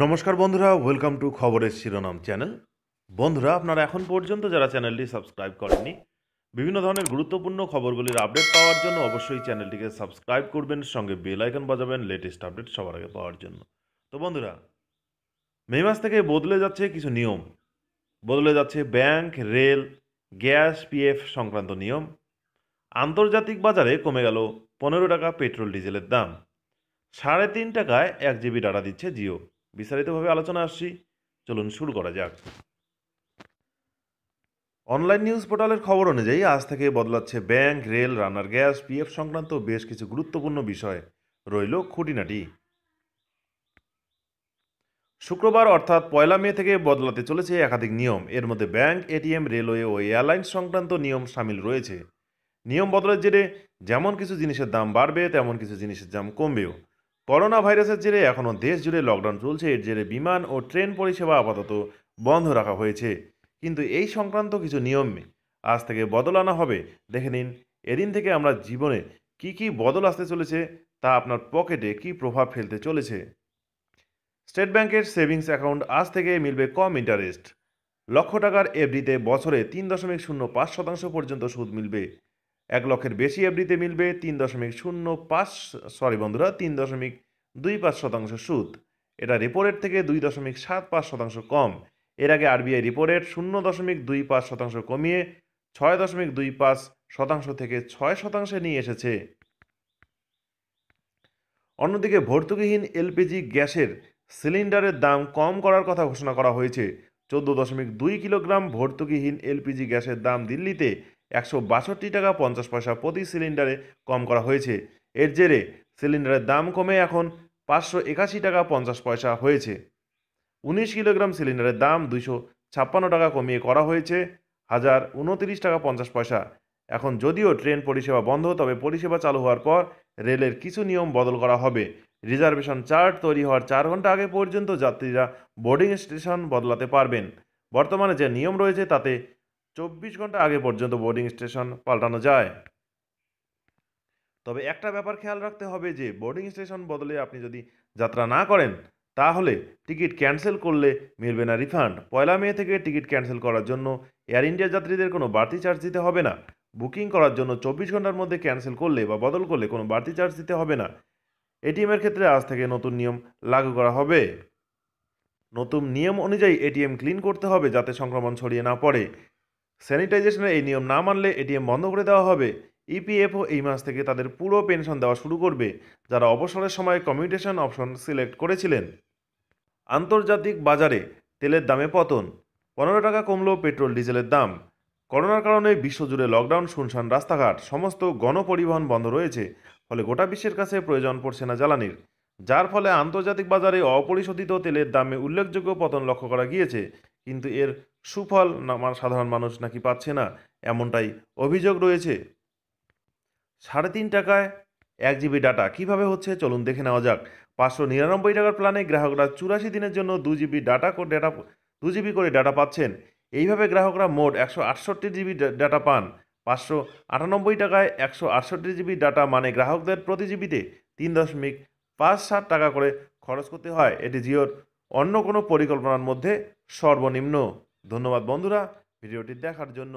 নমস্কার বন্ধুরা welcome to খবরের শিরোনাম চ্যানেল বন্ধুরা আপনারা এখন পর্যন্ত যারা চ্যানেলটি সাবস্ক্রাইব করেননি বিভিন্ন ধরনের গুরুত্বপূর্ণ খবরগুলির আপডেট পাওয়ার জন্য অবশ্যই চ্যানেলটিকে সাবস্ক্রাইব করবেন সঙ্গে বেল আইকন বাজাবেন লেটেস্ট আপডেট সবার আগে পাওয়ার জন্য তো বন্ধুরা মে মাস থেকে বদলে যাচ্ছে কিছু নিয়ম বদলে যাচ্ছে ব্যাংক রেল গ্যাস পিএফ সংক্রান্ত নিয়ম আন্তর্জাতিক বাজারে কমে গেল পনেরো টাকা পেট্রোল ডিজেলের দাম সাড়ে তিন টাকায় এক জিবি ডাটা দিচ্ছে জিও বিস্তারিতভাবে আলোচনা আসছি চলুন শুরু করা যাক অনলাইন নিউজ পোর্টালের খবর অনুযায়ী আজ থেকে বদলাচ্ছে ব্যাংক রেল রান্নার গ্যাস পিএফ সংক্রান্ত বেশ কিছু গুরুত্বপূর্ণ বিষয় রইল খুঁটিনাটি শুক্রবার অর্থাৎ পয়লা মে থেকে বদলাতে চলেছে একাধিক নিয়ম এর মধ্যে ব্যাংক এটিএম রেলওয়ে ও এয়ারলাইন্স সংক্রান্ত নিয়ম সামিল রয়েছে নিয়ম বদলের জেরে যেমন কিছু জিনিসের দাম বাড়বে তেমন কিছু জিনিসের দাম কমবেও করোনা ভাইরাসের জেরে এখনও দেশ জুড়ে লকডাউন চলছে এর জেরে বিমান ও ট্রেন পরিষেবা আপাতত বন্ধ রাখা হয়েছে কিন্তু এই সংক্রান্ত কিছু নিয়ম আজ থেকে বদল আনা হবে দেখে নিন এদিন থেকে আমরা জীবনে কি কি বদল আসতে চলেছে তা আপনার পকেটে কি প্রভাব ফেলতে চলেছে স্টেট ব্যাংকের সেভিংস অ্যাকাউন্ট আজ থেকে মিলবে কম ইন্টারেস্ট লক্ষ টাকার এফডিতে বছরে তিন দশমিক শূন্য পাঁচ শতাংশ পর্যন্ত সুদ মিলবে এক লক্ষের বেশি এফডিতে মিলবে তিন দশমিক শূন্য পাঁচ সরি বন্ধুরা তিন দশমিক দুই পাঁচ শতাংশ সুদ এটা রেপো রেট থেকে দুই দশমিক সাত পাঁচ শতাংশ কম এর আগে আরবিআই রেপো রেট শূন্য দশমিক দুই পাঁচ শতাংশ কমিয়ে ছয় দশমিক দুই পাঁচ শতাংশ থেকে ছয় শতাংশে নিয়ে এসেছে অন্যদিকে ভর্তুকিহীন এলপিজি গ্যাসের সিলিন্ডারের দাম কম করার কথা ঘোষণা করা হয়েছে চোদ্দ দশমিক দুই কিলোগ্রাম ভর্তুকিহীন এলপিজি গ্যাসের দাম দিল্লিতে একশো বাষট্টি টাকা পঞ্চাশ পয়সা প্রতি সিলিন্ডারে কম করা হয়েছে এর জেরে সিলিন্ডারের দাম কমে এখন পাঁচশো একাশি টাকা পঞ্চাশ পয়সা হয়েছে উনিশ কিলোগ্রাম সিলিন্ডারের দাম দুইশো ছাপ্পান্ন টাকা কমিয়ে করা হয়েছে হাজার উনতিরিশ টাকা পঞ্চাশ পয়সা এখন যদিও ট্রেন পরিষেবা বন্ধ তবে পরিষেবা চালু হওয়ার পর রেলের কিছু নিয়ম বদল করা হবে রিজার্ভেশন চার্ট তৈরি হওয়ার চার ঘন্টা আগে পর্যন্ত যাত্রীরা বোর্ডিং স্টেশন বদলাতে পারবেন বর্তমানে যে নিয়ম রয়েছে তাতে চব্বিশ ঘন্টা আগে পর্যন্ত বোর্ডিং স্টেশন পাল্টানো যায় তবে একটা ব্যাপার খেয়াল রাখতে হবে যে বোর্ডিং স্টেশন বদলে আপনি যদি যাত্রা না করেন তাহলে টিকিট ক্যান্সেল করলে মিলবে না রিফান্ড পয়লা মে থেকে টিকিট ক্যান্সেল করার জন্য এয়ার ইন্ডিয়া যাত্রীদের কোনো বাড়তি চার্জ দিতে হবে না বুকিং করার জন্য চব্বিশ ঘন্টার মধ্যে ক্যান্সেল করলে বা বদল করলে কোনো বাড়তি চার্জ দিতে হবে না এটিএমের ক্ষেত্রে আজ থেকে নতুন নিয়ম লাগু করা হবে নতুন নিয়ম অনুযায়ী এটিএম ক্লিন করতে হবে যাতে সংক্রমণ ছড়িয়ে না পড়ে স্যানিটাইজেশনের এই নিয়ম না মানলে এটিএম বন্ধ করে দেওয়া হবে ইপিএফও এই মাস থেকে তাদের পুরো পেনশন দেওয়া শুরু করবে যারা অবসরের সময় কমিউটেশন অপশন সিলেক্ট করেছিলেন আন্তর্জাতিক বাজারে তেলের দামে পতন পনেরো টাকা কমলো পেট্রোল ডিজেলের দাম করোনার কারণে বিশ্বজুড়ে লকডাউন শুনশান রাস্তাঘাট সমস্ত গণপরিবহন বন্ধ রয়েছে ফলে গোটা বিশ্বের কাছে প্রয়োজন পড়ছে না জ্বালানির যার ফলে আন্তর্জাতিক বাজারে অপরিশোধিত তেলের দামে উল্লেখযোগ্য পতন লক্ষ্য করা গিয়েছে কিন্তু এর সুফল মানে সাধারণ মানুষ নাকি পাচ্ছে না এমনটাই অভিযোগ রয়েছে সাড়ে তিন টাকায় এক জিবি ডাটা কিভাবে হচ্ছে চলুন দেখে নেওয়া যাক পাঁচশো নিরানব্বই টাকার প্ল্যানে গ্রাহকরা চুরাশি দিনের জন্য দু জিবি ডাটা ডাটা দু জিবি করে ডাটা পাচ্ছেন এইভাবে গ্রাহকরা মোট একশো আটষট্টি জিবি ডাটা পান পাঁচশো আটানব্বই টাকায় একশো আটষট্টি জিবি ডাটা মানে গ্রাহকদের প্রতি জিবিতে তিন দশমিক পাঁচ ষাট টাকা করে খরচ করতে হয় এটি জিওর অন্য কোনো পরিকল্পনার মধ্যে সর্বনিম্ন ধন্যবাদ বন্ধুরা ভিডিওটি দেখার জন্য